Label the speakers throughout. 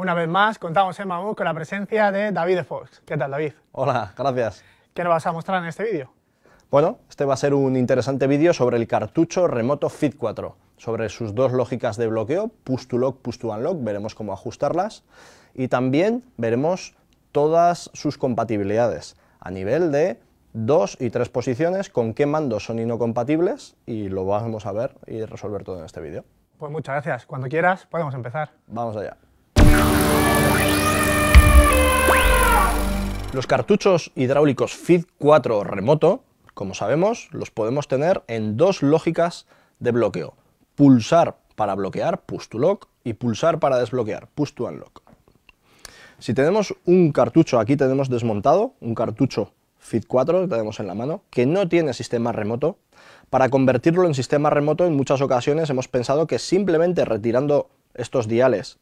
Speaker 1: Una vez más, contamos en Mamú uh, con la presencia de David de Fox. ¿Qué tal, David? Hola, gracias. ¿Qué nos vas a mostrar en este vídeo? Bueno, este va a ser un interesante vídeo sobre el cartucho remoto Fit 4, sobre sus dos lógicas de bloqueo, push to lock, push to unlock, veremos cómo ajustarlas y también veremos todas sus compatibilidades a nivel de dos y tres posiciones, con qué mandos son y y lo vamos a ver y resolver todo en este vídeo. Pues muchas gracias. Cuando quieras podemos empezar. Vamos allá. Los cartuchos hidráulicos fit 4 remoto, como sabemos, los podemos tener en dos lógicas de bloqueo. Pulsar para bloquear, push to lock, y pulsar para desbloquear, push to unlock. Si tenemos un cartucho, aquí tenemos desmontado, un cartucho FIT 4 que tenemos en la mano, que no tiene sistema remoto, para convertirlo en sistema remoto en muchas ocasiones hemos pensado que simplemente retirando estos diales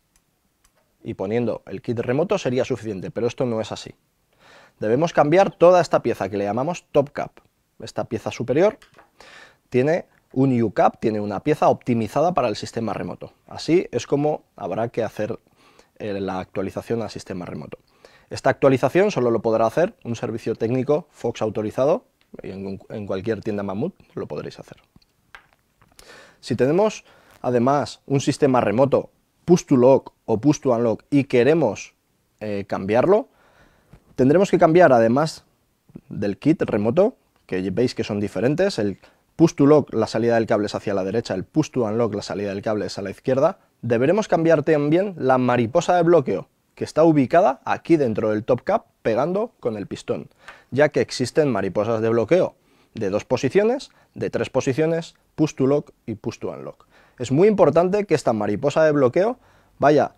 Speaker 1: y poniendo el kit remoto sería suficiente, pero esto no es así debemos cambiar toda esta pieza que le llamamos top cap. Esta pieza superior tiene un Cap, tiene una pieza optimizada para el sistema remoto. Así es como habrá que hacer eh, la actualización al sistema remoto. Esta actualización solo lo podrá hacer un servicio técnico Fox autorizado, en, en cualquier tienda Mamut lo podréis hacer. Si tenemos además un sistema remoto push to lock o push to unlock y queremos eh, cambiarlo, Tendremos que cambiar además del kit remoto, que veis que son diferentes, el push to lock, la salida del cable es hacia la derecha, el push to unlock, la salida del cable es a la izquierda, deberemos cambiar también la mariposa de bloqueo, que está ubicada aquí dentro del top cap pegando con el pistón, ya que existen mariposas de bloqueo de dos posiciones, de tres posiciones, push to lock y push to unlock. Es muy importante que esta mariposa de bloqueo vaya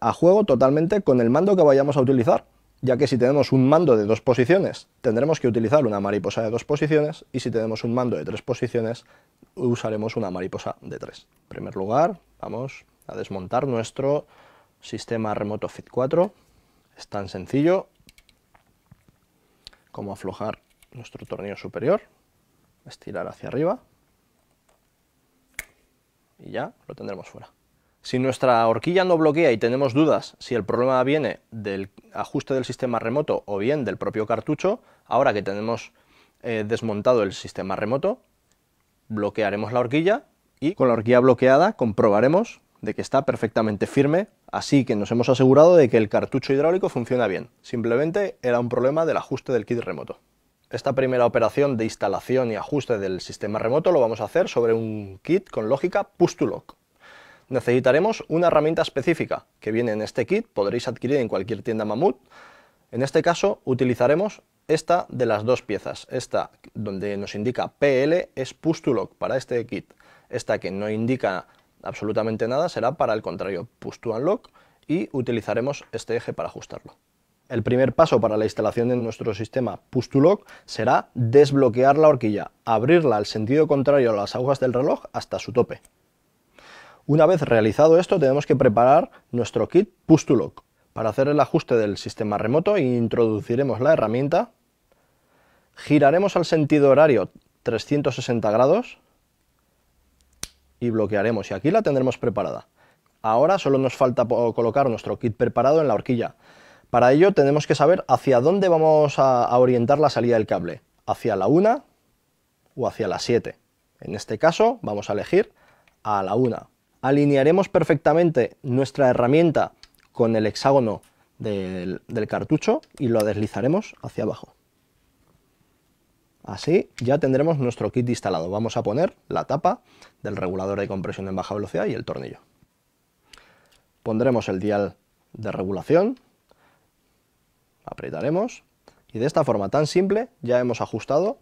Speaker 1: a juego totalmente con el mando que vayamos a utilizar, ya que si tenemos un mando de dos posiciones, tendremos que utilizar una mariposa de dos posiciones, y si tenemos un mando de tres posiciones, usaremos una mariposa de tres. En primer lugar, vamos a desmontar nuestro sistema remoto Fit 4. Es tan sencillo como aflojar nuestro tornillo superior, estirar hacia arriba, y ya lo tendremos fuera. Si nuestra horquilla no bloquea y tenemos dudas si el problema viene del ajuste del sistema remoto o bien del propio cartucho, ahora que tenemos eh, desmontado el sistema remoto, bloquearemos la horquilla y con la horquilla bloqueada comprobaremos de que está perfectamente firme, así que nos hemos asegurado de que el cartucho hidráulico funciona bien. Simplemente era un problema del ajuste del kit remoto. Esta primera operación de instalación y ajuste del sistema remoto lo vamos a hacer sobre un kit con lógica Push to Lock necesitaremos una herramienta específica que viene en este kit, podréis adquirir en cualquier tienda mamut. En este caso utilizaremos esta de las dos piezas, esta donde nos indica PL es Lock para este kit, esta que no indica absolutamente nada será para el contrario Unlock y utilizaremos este eje para ajustarlo. El primer paso para la instalación de nuestro sistema Lock será desbloquear la horquilla, abrirla al sentido contrario a las agujas del reloj hasta su tope. Una vez realizado esto, tenemos que preparar nuestro kit Push Para hacer el ajuste del sistema remoto, e introduciremos la herramienta, giraremos al sentido horario 360 grados y bloquearemos. Y aquí la tendremos preparada. Ahora solo nos falta colocar nuestro kit preparado en la horquilla. Para ello tenemos que saber hacia dónde vamos a orientar la salida del cable. ¿Hacia la 1 o hacia la 7? En este caso vamos a elegir a la 1 alinearemos perfectamente nuestra herramienta con el hexágono del, cartucho y lo deslizaremos hacia abajo. Así ya tendremos nuestro kit instalado. Vamos a poner la tapa del regulador de compresión en baja velocidad y el tornillo. Pondremos el dial de regulación, apretaremos y de esta forma tan simple ya hemos ajustado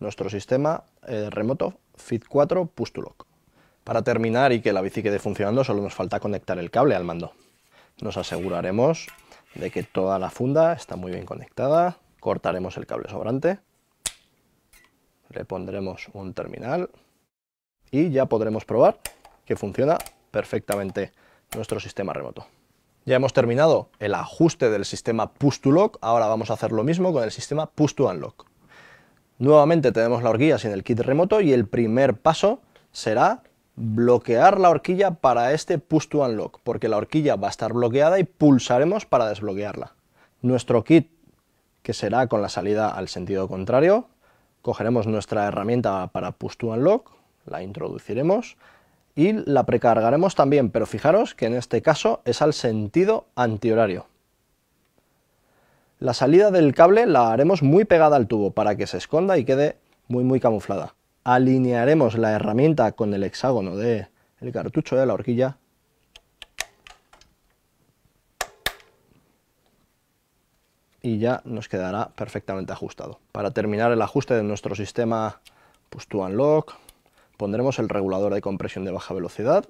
Speaker 1: nuestro sistema eh, remoto FIT4 Pustulok para terminar y que la bici quede funcionando solo nos falta conectar el cable al mando. Nos aseguraremos de que toda la funda está muy bien conectada, cortaremos el cable sobrante, le pondremos un terminal y ya podremos probar que funciona perfectamente nuestro sistema remoto. Ya hemos terminado el ajuste del sistema Push to Lock, ahora vamos a hacer lo mismo con el sistema Push to Unlock. Nuevamente tenemos la horquilla sin el kit remoto y el primer paso será bloquear la horquilla para este push to unlock, porque la horquilla va a estar bloqueada y pulsaremos para desbloquearla. Nuestro kit, que será con la salida al sentido contrario, cogeremos nuestra herramienta para push to unlock, la introduciremos y la precargaremos también, pero fijaros que en este caso es al sentido antihorario. La salida del cable la haremos muy pegada al tubo para que se esconda y quede muy muy camuflada alinearemos la herramienta con el hexágono del el cartucho de la horquilla y ya nos quedará perfectamente ajustado. Para terminar el ajuste de nuestro sistema Push to Unlock, pondremos el regulador de compresión de baja velocidad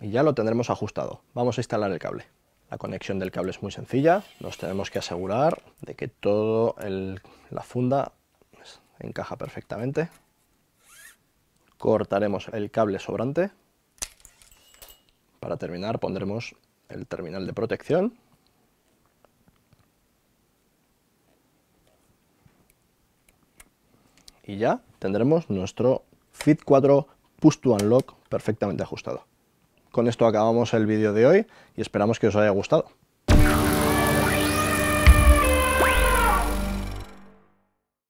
Speaker 1: y ya lo tendremos ajustado. Vamos a instalar el cable. La conexión del cable es muy sencilla, nos tenemos que asegurar de que todo la funda encaja perfectamente. Cortaremos el cable sobrante. Para terminar pondremos el terminal de protección. Y ya tendremos nuestro Fit 4 Push to Unlock perfectamente ajustado. Con esto acabamos el vídeo de hoy y esperamos que os haya gustado.